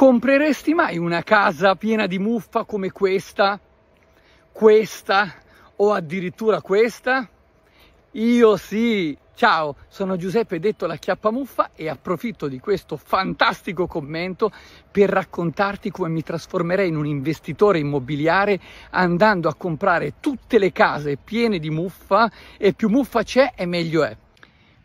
Compreresti mai una casa piena di muffa come questa, questa o addirittura questa? Io sì! Ciao, sono Giuseppe Detto la Chiappamuffa e approfitto di questo fantastico commento per raccontarti come mi trasformerei in un investitore immobiliare andando a comprare tutte le case piene di muffa e più muffa c'è e meglio è.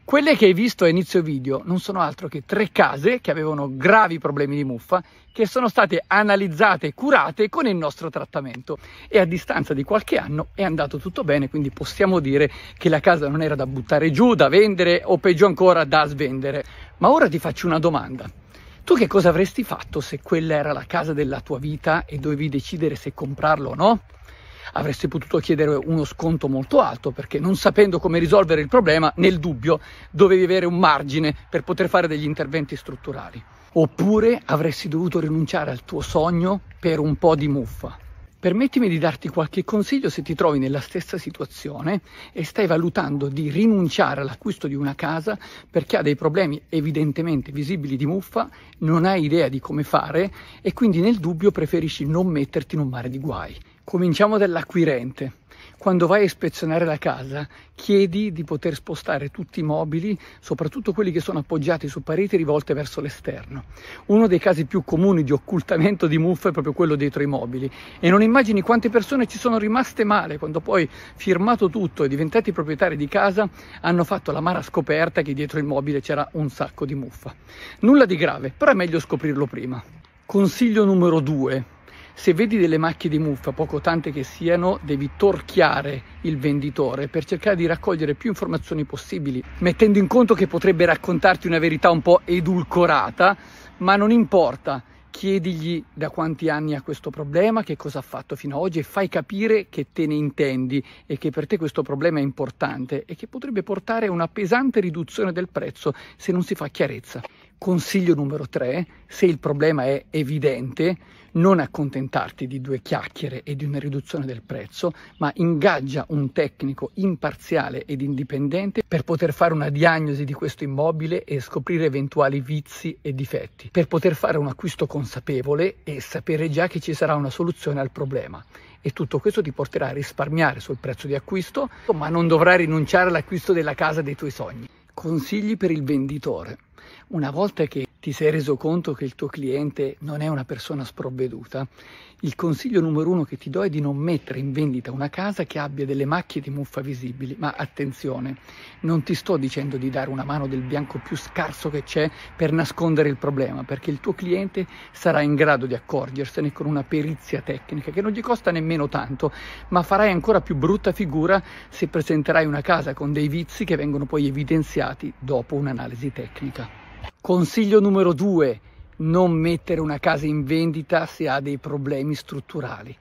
Quelle che hai visto a inizio video non sono altro che tre case che avevano gravi problemi di muffa che sono state analizzate e curate con il nostro trattamento e a distanza di qualche anno è andato tutto bene, quindi possiamo dire che la casa non era da buttare giù, da vendere o peggio ancora da svendere. Ma ora ti faccio una domanda. Tu che cosa avresti fatto se quella era la casa della tua vita e dovevi decidere se comprarlo o no? avreste potuto chiedere uno sconto molto alto perché non sapendo come risolvere il problema, nel dubbio dovevi avere un margine per poter fare degli interventi strutturali. Oppure avresti dovuto rinunciare al tuo sogno per un po' di muffa. Permettimi di darti qualche consiglio se ti trovi nella stessa situazione e stai valutando di rinunciare all'acquisto di una casa perché ha dei problemi evidentemente visibili di muffa, non hai idea di come fare e quindi nel dubbio preferisci non metterti in un mare di guai. Cominciamo dall'acquirente. Quando vai a ispezionare la casa, chiedi di poter spostare tutti i mobili, soprattutto quelli che sono appoggiati su pareti rivolte verso l'esterno. Uno dei casi più comuni di occultamento di muffa è proprio quello dietro i mobili. E non immagini quante persone ci sono rimaste male quando poi, firmato tutto e diventati proprietari di casa, hanno fatto la mara scoperta che dietro il mobile c'era un sacco di muffa. Nulla di grave, però è meglio scoprirlo prima. Consiglio numero 2 se vedi delle macchie di muffa, poco tante che siano, devi torchiare il venditore per cercare di raccogliere più informazioni possibili, mettendo in conto che potrebbe raccontarti una verità un po' edulcorata, ma non importa chiedigli da quanti anni ha questo problema, che cosa ha fatto fino ad oggi e fai capire che te ne intendi e che per te questo problema è importante e che potrebbe portare a una pesante riduzione del prezzo se non si fa chiarezza. Consiglio numero 3, se il problema è evidente, non accontentarti di due chiacchiere e di una riduzione del prezzo, ma ingaggia un tecnico imparziale ed indipendente per poter fare una diagnosi di questo immobile e scoprire eventuali vizi e difetti, per poter fare un acquisto consapevole e sapere già che ci sarà una soluzione al problema. E tutto questo ti porterà a risparmiare sul prezzo di acquisto, ma non dovrai rinunciare all'acquisto della casa dei tuoi sogni. Consigli per il venditore. Una volta che ti sei reso conto che il tuo cliente non è una persona sprovveduta, il consiglio numero uno che ti do è di non mettere in vendita una casa che abbia delle macchie di muffa visibili. Ma attenzione, non ti sto dicendo di dare una mano del bianco più scarso che c'è per nascondere il problema, perché il tuo cliente sarà in grado di accorgersene con una perizia tecnica che non gli costa nemmeno tanto, ma farai ancora più brutta figura se presenterai una casa con dei vizi che vengono poi evidenziati dopo un'analisi tecnica. Consiglio numero due, non mettere una casa in vendita se ha dei problemi strutturali.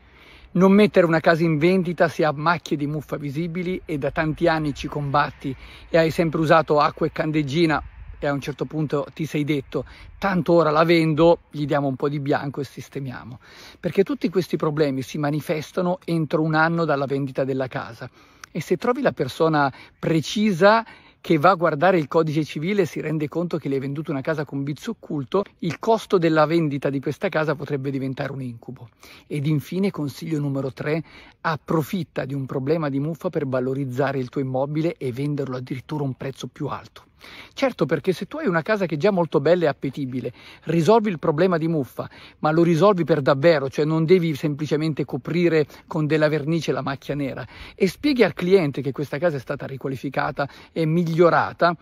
Non mettere una casa in vendita se ha macchie di muffa visibili e da tanti anni ci combatti e hai sempre usato acqua e candeggina e a un certo punto ti sei detto tanto ora la vendo, gli diamo un po' di bianco e sistemiamo. Perché tutti questi problemi si manifestano entro un anno dalla vendita della casa e se trovi la persona precisa che va a guardare il codice civile e si rende conto che le hai venduto una casa con vizio occulto, il costo della vendita di questa casa potrebbe diventare un incubo. Ed infine consiglio numero 3, approfitta di un problema di muffa per valorizzare il tuo immobile e venderlo addirittura a un prezzo più alto. Certo perché se tu hai una casa che è già molto bella e appetibile, risolvi il problema di muffa, ma lo risolvi per davvero, cioè non devi semplicemente coprire con della vernice la macchia nera e spieghi al cliente che questa casa è stata riqualificata e migliorata,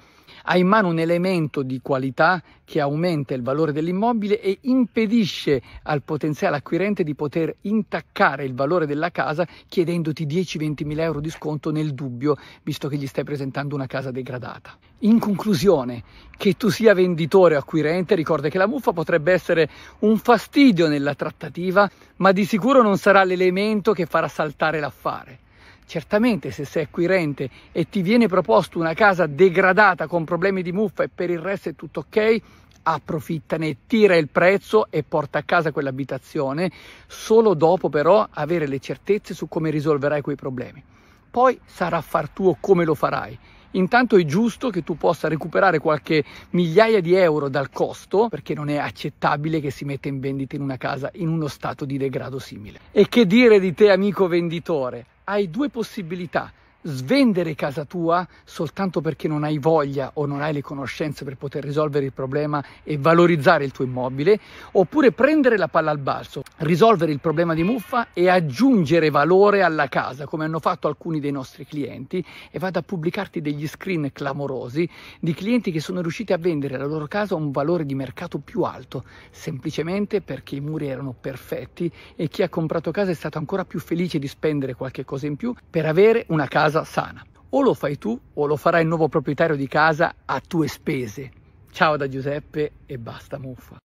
hai in mano un elemento di qualità che aumenta il valore dell'immobile e impedisce al potenziale acquirente di poter intaccare il valore della casa chiedendoti 10-20 mila euro di sconto nel dubbio, visto che gli stai presentando una casa degradata. In conclusione, che tu sia venditore o acquirente, ricorda che la muffa potrebbe essere un fastidio nella trattativa, ma di sicuro non sarà l'elemento che farà saltare l'affare. Certamente se sei acquirente e ti viene proposto una casa degradata con problemi di muffa e per il resto è tutto ok, approfittane, tira il prezzo e porta a casa quell'abitazione, solo dopo però avere le certezze su come risolverai quei problemi. Poi sarà affar tuo come lo farai Intanto è giusto che tu possa recuperare qualche migliaia di euro dal costo, perché non è accettabile che si metta in vendita in una casa in uno stato di degrado simile. E che dire di te, amico venditore? Hai due possibilità svendere casa tua soltanto perché non hai voglia o non hai le conoscenze per poter risolvere il problema e valorizzare il tuo immobile, oppure prendere la palla al balzo, risolvere il problema di muffa e aggiungere valore alla casa, come hanno fatto alcuni dei nostri clienti, e vado a pubblicarti degli screen clamorosi di clienti che sono riusciti a vendere la loro casa a un valore di mercato più alto, semplicemente perché i muri erano perfetti e chi ha comprato casa è stato ancora più felice di spendere qualche cosa in più per avere una casa casa sana. O lo fai tu o lo farà il nuovo proprietario di casa a tue spese. Ciao da Giuseppe e basta muffa.